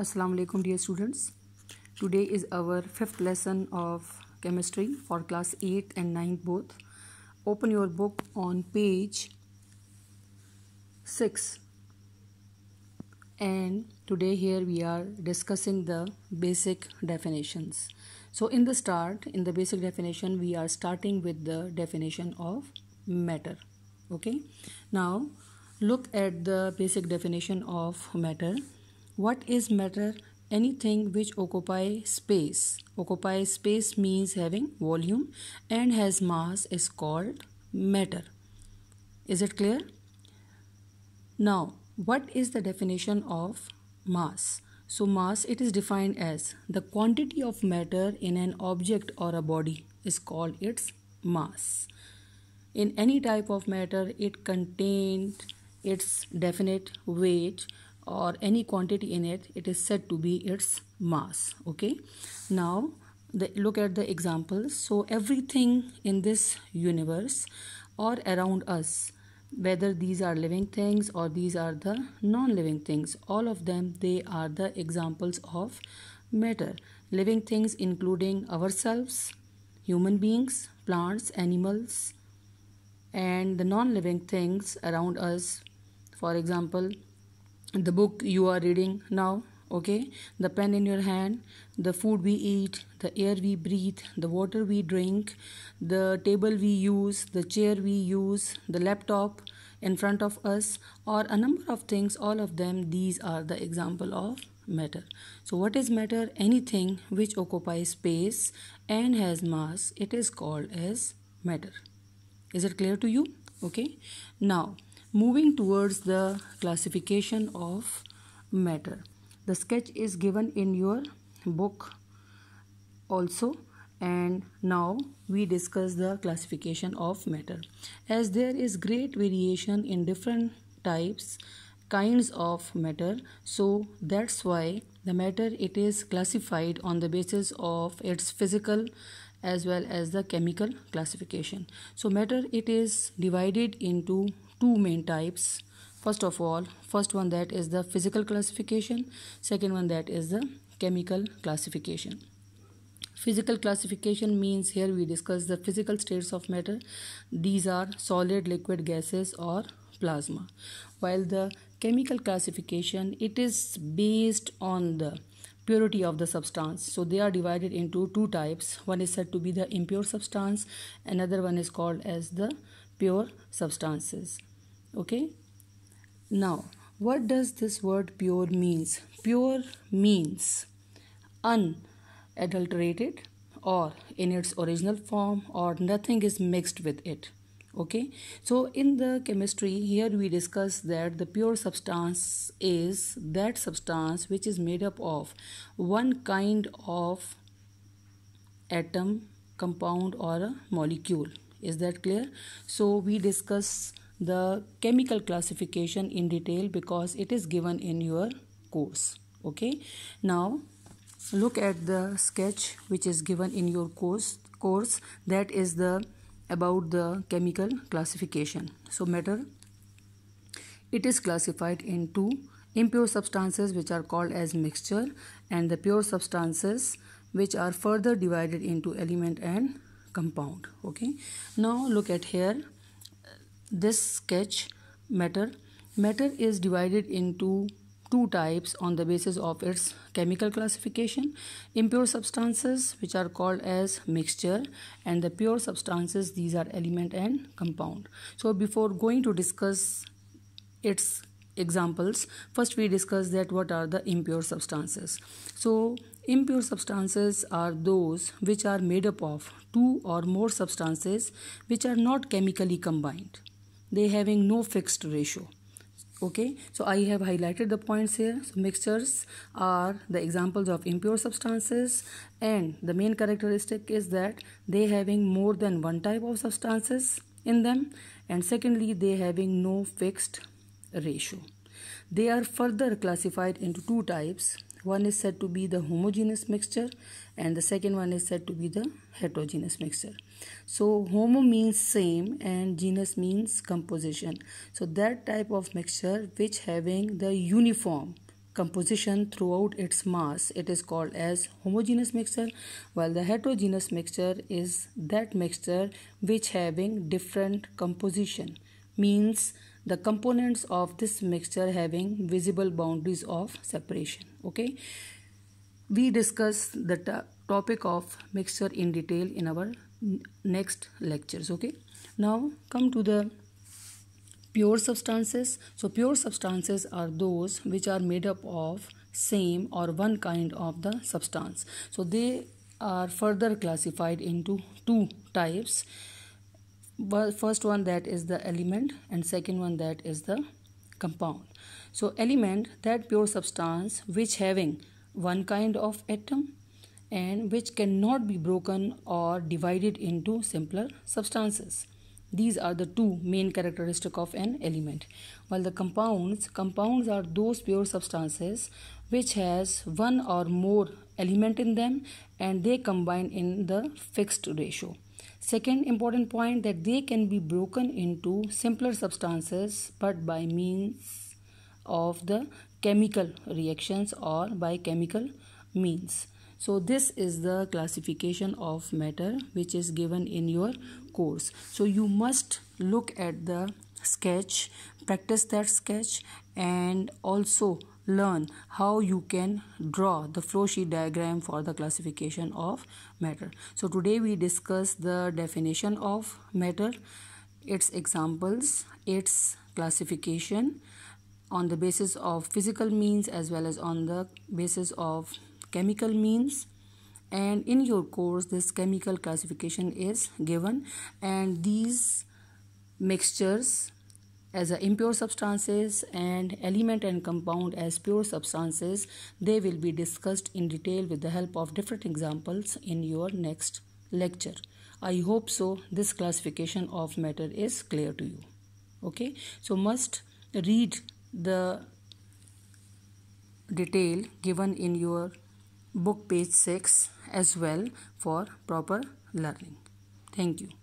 assalamu alaikum dear students today is our fifth lesson of chemistry for class 8 and 9 both open your book on page 6 and today here we are discussing the basic definitions so in the start in the basic definition we are starting with the definition of matter okay now look at the basic definition of matter what is matter? Anything which occupy space. Occupy space means having volume and has mass is called matter. Is it clear? Now, what is the definition of mass? So mass it is defined as the quantity of matter in an object or a body is called its mass. In any type of matter it contains its definite weight or any quantity in it it is said to be its mass okay now the, look at the examples so everything in this universe or around us whether these are living things or these are the non-living things all of them they are the examples of matter living things including ourselves human beings plants animals and the non-living things around us for example the book you are reading now okay the pen in your hand the food we eat the air we breathe the water we drink the table we use the chair we use the laptop in front of us or a number of things all of them these are the example of matter so what is matter anything which occupies space and has mass it is called as matter is it clear to you okay now moving towards the classification of matter the sketch is given in your book also and now we discuss the classification of matter as there is great variation in different types kinds of matter so that's why the matter it is classified on the basis of its physical as well as the chemical classification so matter it is divided into two main types first of all first one that is the physical classification second one that is the chemical classification physical classification means here we discuss the physical states of matter these are solid liquid gases or plasma while the chemical classification it is based on the purity of the substance so they are divided into two types one is said to be the impure substance another one is called as the pure substances okay now what does this word pure means pure means unadulterated or in its original form or nothing is mixed with it okay so in the chemistry here we discuss that the pure substance is that substance which is made up of one kind of atom compound or a molecule is that clear so we discuss the chemical classification in detail because it is given in your course okay now look at the sketch which is given in your course course that is the about the chemical classification so matter it is classified into impure substances which are called as mixture and the pure substances which are further divided into element and compound okay now look at here this sketch matter matter is divided into two types on the basis of its chemical classification impure substances which are called as mixture and the pure substances these are element and compound so before going to discuss its examples first we discuss that what are the impure substances so impure substances are those which are made up of two or more substances which are not chemically combined they having no fixed ratio okay so i have highlighted the points here so mixtures are the examples of impure substances and the main characteristic is that they having more than one type of substances in them and secondly they having no fixed ratio they are further classified into two types one is said to be the homogeneous mixture and the second one is said to be the heterogeneous mixture so homo means same and genus means composition so that type of mixture which having the uniform composition throughout its mass it is called as homogeneous mixture while the heterogeneous mixture is that mixture which having different composition means the components of this mixture having visible boundaries of separation okay we discuss the topic of mixture in detail in our next lectures okay now come to the pure substances so pure substances are those which are made up of same or one kind of the substance so they are further classified into two types first one that is the element and second one that is the compound so element that pure substance which having one kind of atom and which cannot be broken or divided into simpler substances. These are the two main characteristic of an element. While the compounds, compounds are those pure substances which has one or more element in them and they combine in the fixed ratio. Second important point that they can be broken into simpler substances but by means of the chemical reactions or by chemical means so this is the classification of matter which is given in your course so you must look at the sketch practice that sketch and also learn how you can draw the flow sheet diagram for the classification of matter so today we discuss the definition of matter its examples its classification on the basis of physical means as well as on the basis of chemical means and in your course this chemical classification is given and these mixtures as impure substances and element and compound as pure substances they will be discussed in detail with the help of different examples in your next lecture i hope so this classification of matter is clear to you okay so must read the detail given in your book page 6 as well for proper learning thank you